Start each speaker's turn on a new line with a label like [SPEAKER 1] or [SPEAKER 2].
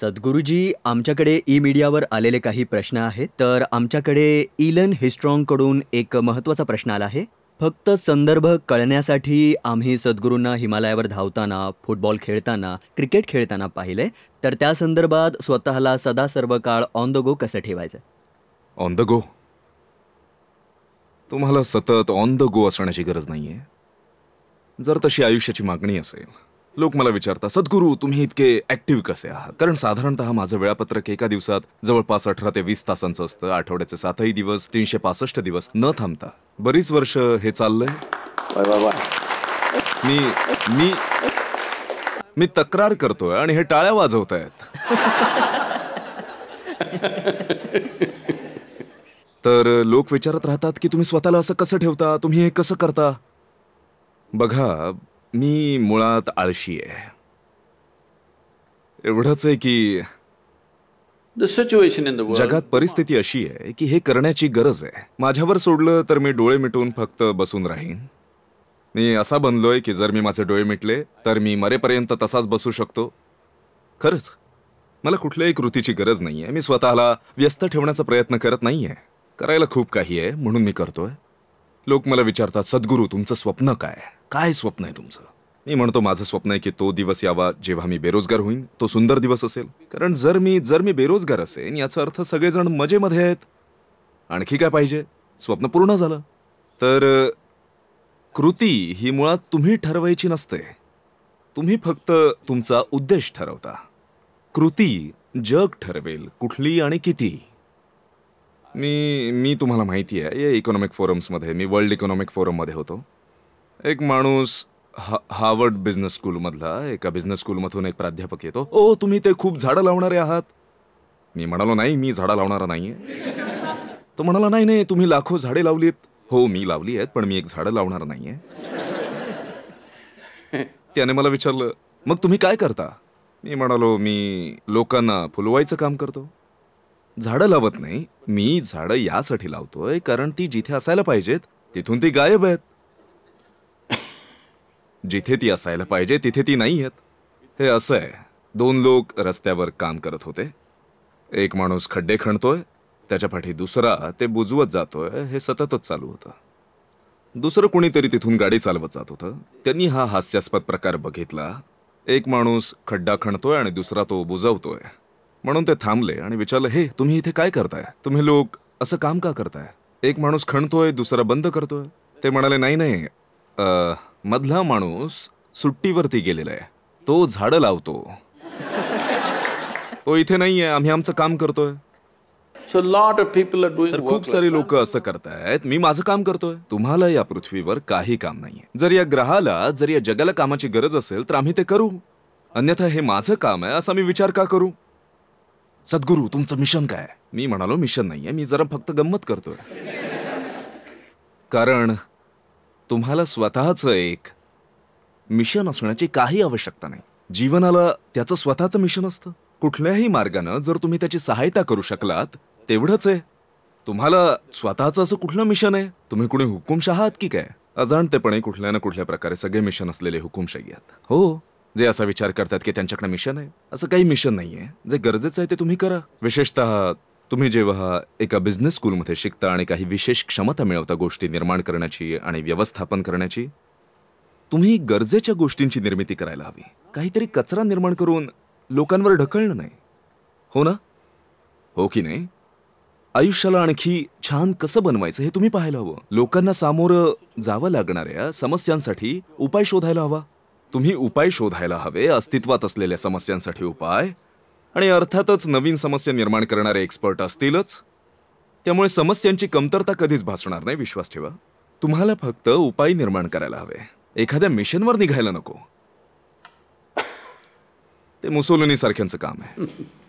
[SPEAKER 1] सद्गुरुजी आमच्याकडे ई मीडियावर आलेले काही प्रश्न आहेत तर आमच्याकडे इलन हिस्ट्रॉंगकडून एक महत्त्वाचा प्रश्न आला आहे फक्त संदर्भ कळण्यासाठी आम्ही सद्गुरूंना हिमालयावर धावताना फुटबॉल खेळताना क्रिकेट खेळताना पाहिले तर त्या संदर्भात स्वतःला सदा सर्व काळ ऑन द गो कसं ठेवायचं ऑन द गो तुम्हाला सतत ऑन द गो असण्याची गरज नाही आहे जर तशी आयुष्याची मागणी असेल लोक मला विचारतात सद्गुरू तुम्ही इतके ऍक्टिव्ह कसे आहात कारण साधारणतः माझं वेळापत्रक एका दिवसात जवळपास अठरा ते वीस तासांचं असतं आठवड्याचे सातही दिवस तीनशे पासष्ट दिवस न थांबता बरीच वर्ष हे चाललंय मी मी मी तक्रार करतोय आणि हे टाळ्या वाजवत आहेत तर लोक विचारत राहतात की तुम्ही स्वतःला असं कसं ठेवता तुम्ही हे कसं करता बघा मी मुळात आळशी आहे एवढंच आहे की द सिच्युएशन इन जगात परिस्थिती अशी आहे की हे करण्याची गरज आहे माझ्यावर सोडलं तर मी डोळे मिटून फक्त बसून राहीन मी असा बनलोय की जर मी माझे डोळे मिटले तर मी मरेपर्यंत तसाच बसू शकतो खरंच मला कुठल्याही कृतीची गरज नाही आहे मी स्वतःला व्यस्त ठेवण्याचा प्रयत्न करत नाही आहे करायला खूप काही आहे म्हणून मी करतोय लोक मला विचारतात सद्गुरू तुमचं स्वप्न काय काय स्वप्न आहे तुमचं मी म्हणतो माझं स्वप्न आहे की तो दिवस यावा जेव्हा मी बेरोजगार होईन तो सुंदर दिवस असेल कारण जर मी जर मी बेरोजगार असेन याचा अर्थ सगळेजण मजेमध्ये आहेत आणखी काय पाहिजे स्वप्न पूर्ण झालं तर कृती ही मुळात तुम्ही ठरवायची नसते तुम्ही फक्त तुमचा उद्देश ठरवता कृती जग ठरवेल कुठली आणि किती मी मी तुम्हाला माहिती आहे या इकॉनॉमिक फोरम्समध्ये मी वर्ल्ड इकॉनॉमिक फोरममध्ये होतो एक माणूस हार्वर्ड बिझनेस स्कूलमधला एका बिझनेस स्कूलमधून एक प्राध्यापक येतो ओ तुम्ही ते खूप झाडं लावणारे आहात मी म्हणालो नाही मी झाडं लावणारा नाहीये तो म्हणाला नाही नाही तुम्ही लाखो झाडे लावलीत हो मी लावली आहेत पण मी एक झाडं लावणार नाहीये त्याने मला विचारलं मग तुम्ही काय करता मी म्हणालो मी लोकांना फुलवायचं काम करतो झाडं लावत नाही मी झाडं यासाठी लावतोय कारण ती जिथे असायला पाहिजेत तिथून ती गायब आहेत जिथे ती असायला पाहिजे तिथे ती नाही आहेत हे असं आहे दोन लोक रस्त्यावर काम करत होते एक माणूस खड्डे खणतोय त्याच्या पाठी दुसरा ते बुजवत जातोय हे सततच चालू होतं दुसरं कुणीतरी तिथून गाडी चालवत जात होतं त्यांनी हा हास्यास्पद प्रकार बघितला एक माणूस खड्डा खणतोय आणि दुसरा तो बुजवतोय म्हणून ते थांबले आणि विचारलं हे तुम्ही इथे काय करताय तुम्ही लोक असं काम का करताय एक माणूस खणतोय दुसरा बंद करतोय ते म्हणाले नाही नाही मधला माणूस सुट्टीवरती गेलेला आहे तो झाड लावतो तो इथे नाहीये आम्ही आमचं काम करतोय सो लॉट ऑफ पीपल खूप सारे लोक असं करतायत मी माझं काम करतोय तुम्हाला या पृथ्वीवर काही काम नाहीये जर या ग्रहाला जर या जगाला कामाची गरज असेल तर आम्ही ते करू अन्यथा हे माझं काम आहे असा मी विचार का करू सद्गुरू तुमचं मिशन काय मी म्हणालो मिशन नाहीये मी जरा फक्त गंमत करतोय कारण तुम्हाला स्वतःचं एक मिशन असण्याची काही आवश्यकता नाही जीवनाला त्याचं स्वतःचं मिशन असतं कुठल्याही मार्गानं जर तुम्ही त्याची सहायता करू शकलात तेवढंच आहे तुम्हाला स्वतःचं असं कुठलं मिशन आहे तुम्ही कुणी हुकूमश आहात की काय अजाणतेपणे कुठल्या ना कुठल्या प्रकारे सगळे मिशन असलेले हुकुमशाही आहेत हो जे असा विचार करतात की त्यांच्याकडे मिशन आहे असं काही मिशन नाही आहे जे गरजेचं आहे ते तुम्ही करा विशेषतः तुम्ही जेव्हा एका बिझनेस स्कूलमध्ये शिकता आणि काही विशेष क्षमता मिळवता गोष्टी निर्माण करण्याची आणि व्यवस्थापन करण्याची तुम्ही गरजेच्या गोष्टींची निर्मिती करायला हवी काहीतरी कचरा निर्माण करून लोकांवर ढकलणं नाही हो ना हो की नाही आयुष्याला आणखी छान कसं बनवायचं हे तुम्ही पाहायला हवं लोकांना सामोरं जावं लागणाऱ्या समस्यांसाठी उपाय शोधायला हवा तुम्ही उपाय शोधायला हवे अस्तित्वात असलेल्या समस्यांसाठी उपाय आणि अर्थातच नवीन समस्या निर्माण करणारे एक्सपर्ट असतीलच त्यामुळे समस्यांची कमतरता कधीच भासणार नाही विश्वास ठेवा तुम्हाला फक्त उपाय निर्माण करायला हवे एखाद्या मिशनवर निघायला नको ते मुसोलिनी सारख्यांचं काम आहे